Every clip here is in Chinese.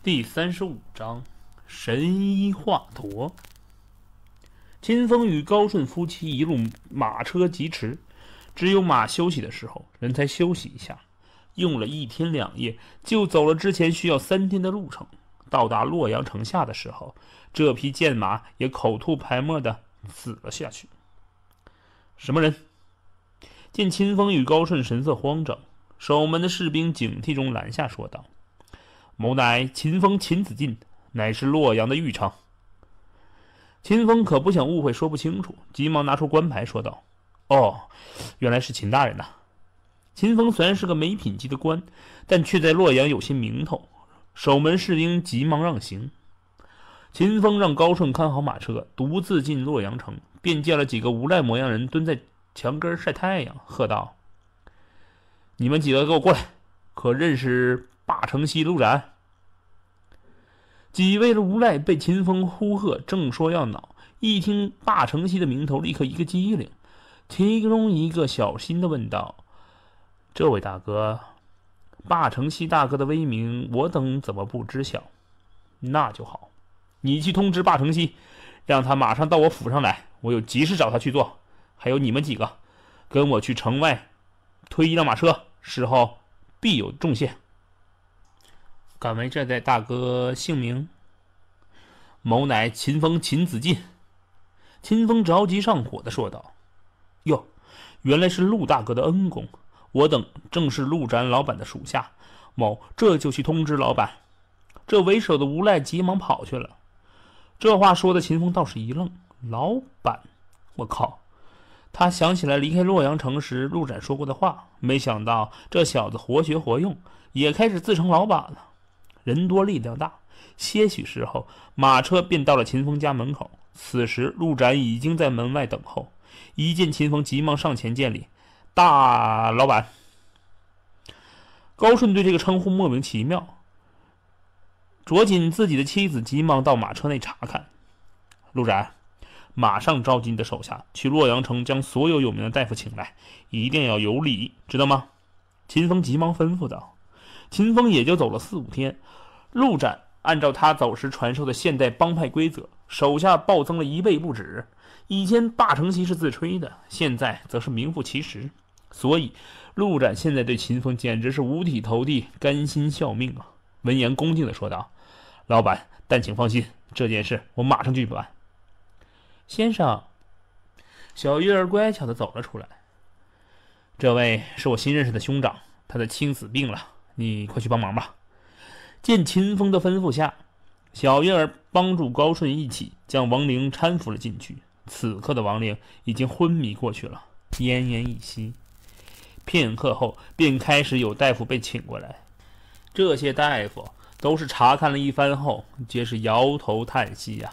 第三十五章，神医华佗。秦风与高顺夫妻一路马车疾驰，只有马休息的时候，人才休息一下。用了一天两夜，就走了之前需要三天的路程。到达洛阳城下的时候，这匹贱马也口吐白沫的死了下去。什么人？见秦风与高顺神色慌张，守门的士兵警惕中拦下，说道。某乃秦风，秦子进乃是洛阳的御昌。秦风可不想误会，说不清楚，急忙拿出官牌，说道：“哦，原来是秦大人呐。”秦风虽然是个没品级的官，但却在洛阳有些名头。守门士兵急忙让行。秦风让高顺看好马车，独自进洛阳城，便见了几个无赖模样人蹲在墙根晒太阳，喝道：“你们几个给我过来，可认识？”霸城西路斩，几位的无赖被秦风呼喝，正说要恼，一听霸城西的名头，立刻一个机灵。其中一个小心的问道：“这位大哥，霸城西大哥的威名，我等怎么不知晓？”那就好，你去通知霸城西，让他马上到我府上来，我有急事找他去做。还有你们几个，跟我去城外推一辆马车，事后必有重谢。敢问这代大哥姓名？某乃秦风，秦子晋。秦风着急上火的说道：“哟，原来是陆大哥的恩公，我等正是陆展老板的属下。某这就去通知老板。”这为首的无赖急忙跑去了。这话说的秦风倒是一愣：“老板？我靠！”他想起来离开洛阳城时陆展说过的话，没想到这小子活学活用，也开始自称老板了。人多力量大，些许时候，马车便到了秦风家门口。此时，陆展已经在门外等候。一见秦风，急忙上前见礼：“大老板。”高顺对这个称呼莫名其妙，卓紧自己的妻子，急忙到马车内查看。陆展，马上召集你的手下去洛阳城，将所有有名的大夫请来，一定要有礼，知道吗？秦风急忙吩咐道。秦风也就走了四五天，陆展按照他走时传授的现代帮派规则，手下暴增了一倍不止。以前霸城西是自吹的，现在则是名副其实。所以，陆展现在对秦风简直是五体投地，甘心效命啊！闻言恭敬地说道：“老板，但请放心，这件事我马上去办。”先生，小月儿乖巧地走了出来。这位是我新认识的兄长，他的青子病了。你快去帮忙吧！见秦风的吩咐下，小月儿帮助高顺一起将王玲搀扶了进去。此刻的王玲已经昏迷过去了，奄奄一息。片刻后，便开始有大夫被请过来。这些大夫都是查看了一番后，皆是摇头叹息呀：“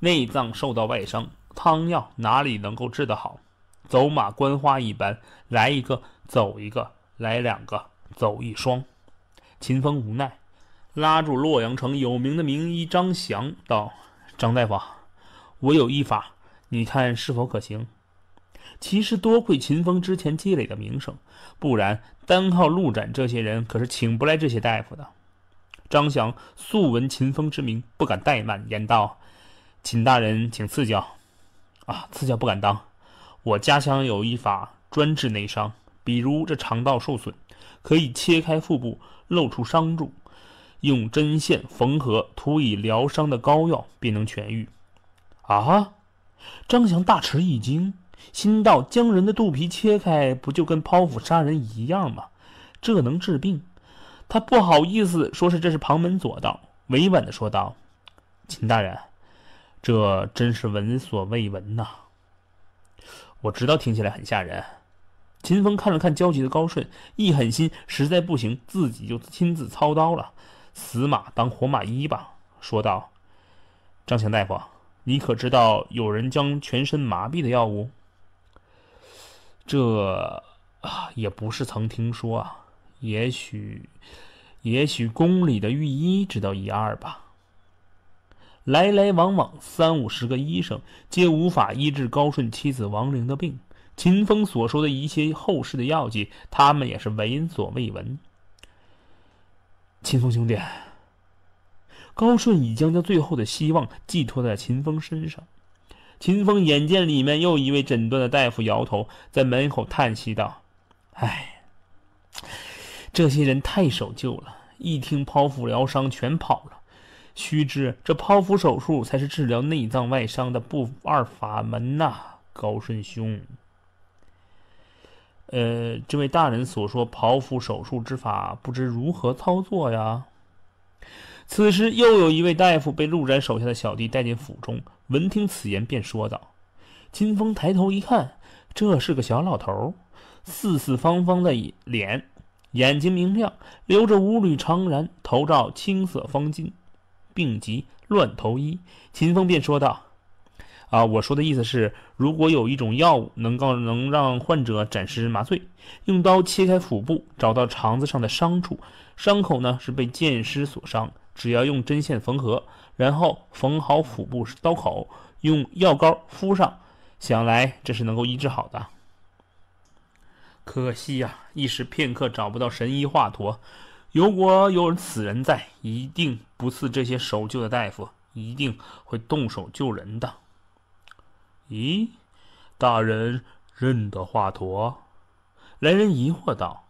内脏受到外伤，汤药哪里能够治得好？走马观花一般，来一个走一个，来两个走一双。”秦风无奈，拉住洛阳城有名的名医张翔，道：“张大夫，我有一法，你看是否可行？”其实多亏秦风之前积累的名声，不然单靠陆展这些人，可是请不来这些大夫的。张翔素闻秦风之名，不敢怠慢，言道：“秦大人，请赐教。”啊，赐教不敢当。我家乡有一法，专治内伤，比如这肠道受损。可以切开腹部，露出伤处，用针线缝合，涂以疗伤的膏药，便能痊愈。啊！张翔大吃一惊，心道：将人的肚皮切开，不就跟剖腹杀人一样吗？这能治病？他不好意思说是这是旁门左道，委婉的说道：“秦大人，这真是闻所未闻呐！我知道，听起来很吓人。”秦风看了看焦急的高顺，一狠心，实在不行，自己就亲自操刀了，死马当活马医吧，说道：“张强大夫，你可知道有人将全身麻痹的药物？”这啊，也不是曾听说啊，也许，也许宫里的御医知道一二吧。来来往往三五十个医生，皆无法医治高顺妻子王灵的病。秦风所说的一些后世的药剂，他们也是闻所未闻。秦风兄弟，高顺已将将最后的希望寄托在秦风身上。秦风眼见里面又一位诊断的大夫摇头，在门口叹息道：“唉，这些人太守旧了，一听剖腹疗伤全跑了。须知这剖腹手术才是治疗内脏外伤的不二法门呐，高顺兄。”呃，这位大人所说剖腹手术之法，不知如何操作呀？此时又有一位大夫被陆然手下的小弟带进府中，闻听此言便说道：“金风抬头一看，这是个小老头，四四方方的脸，眼睛明亮，留着五缕长髯，头罩青色方巾。病急乱投医，秦风便说道。”啊，我说的意思是，如果有一种药物能够能让患者暂时麻醉，用刀切开腹部，找到肠子上的伤处，伤口呢是被箭矢所伤，只要用针线缝合，然后缝好腹部刀口，用药膏敷上，想来这是能够医治好的。可惜呀，一时片刻找不到神医华佗，如果有此人在，一定不似这些守旧的大夫，一定会动手救人的。咦，大人认得华佗？来人疑惑道。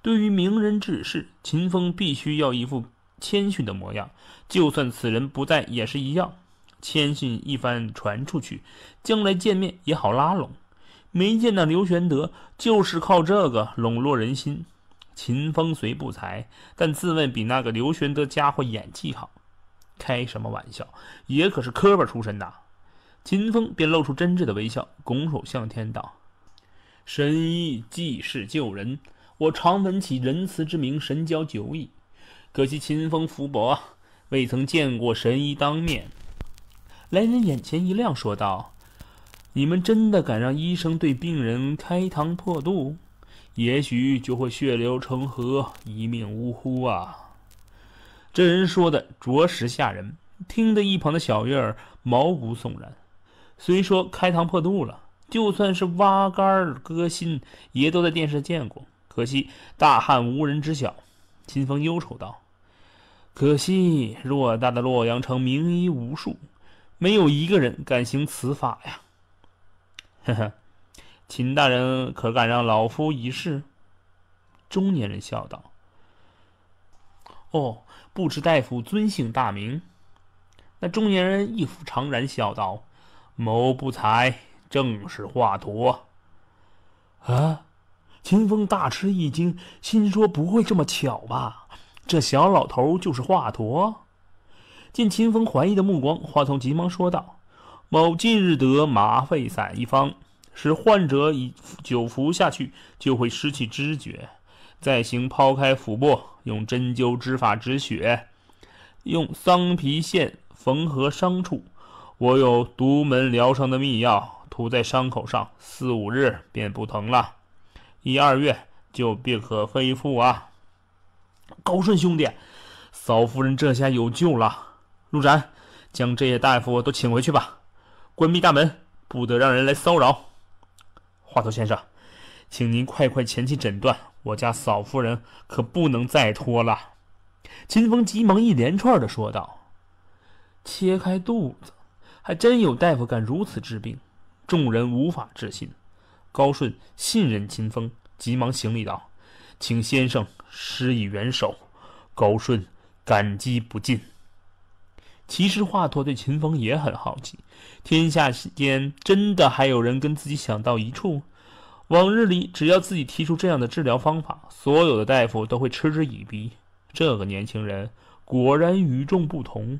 对于名人志士，秦风必须要一副谦逊的模样，就算此人不在也是一样。谦逊一番传出去，将来见面也好拉拢。没见到刘玄德，就是靠这个笼络人心。秦风虽不才，但自问比那个刘玄德家伙演技好。开什么玩笑，爷可是科班出身的。秦风便露出真挚的微笑，拱手向天道：“神医济世救人，我常闻其仁慈之名，神交久矣。可惜秦风福薄，未曾见过神医当面。”来人眼前一亮，说道：“你们真的敢让医生对病人开膛破肚？也许就会血流成河，一命呜呼啊！”这人说的着实吓人，听得一旁的小月儿毛骨悚然。虽说开膛破肚了，就算是挖肝割心，也都在电视见过。可惜大汉无人知晓。秦风忧愁道：“可惜偌大的洛阳城名医无数，没有一个人敢行此法呀。”“呵呵，秦大人可敢让老夫一试？”中年人笑道。“哦，不知大夫尊姓大名？”那中年人一副怅然，笑道。某不才，正是华佗。啊！秦风大吃一惊，心说不会这么巧吧？这小老头就是华佗。见秦风怀疑的目光，华佗急忙说道：“某近日得麻沸散一方，使患者以久服下去，就会失去知觉，再行剖开腹部，用针灸之法止血，用桑皮线缝合伤处。”我有独门疗伤的秘药，涂在伤口上，四五日便不疼了，一二月就便可恢复啊！高顺兄弟，嫂夫人这下有救了。陆展，将这些大夫都请回去吧，关闭大门，不得让人来骚扰。华佗先生，请您快快前去诊断，我家嫂夫人可不能再拖了。秦风急忙一连串的说道：“切开肚子。”还真有大夫敢如此治病，众人无法置信。高顺信任秦风，急忙行礼道：“请先生施以援手，高顺感激不尽。”其实华佗对秦风也很好奇，天下间真的还有人跟自己想到一处？往日里，只要自己提出这样的治疗方法，所有的大夫都会嗤之以鼻。这个年轻人果然与众不同。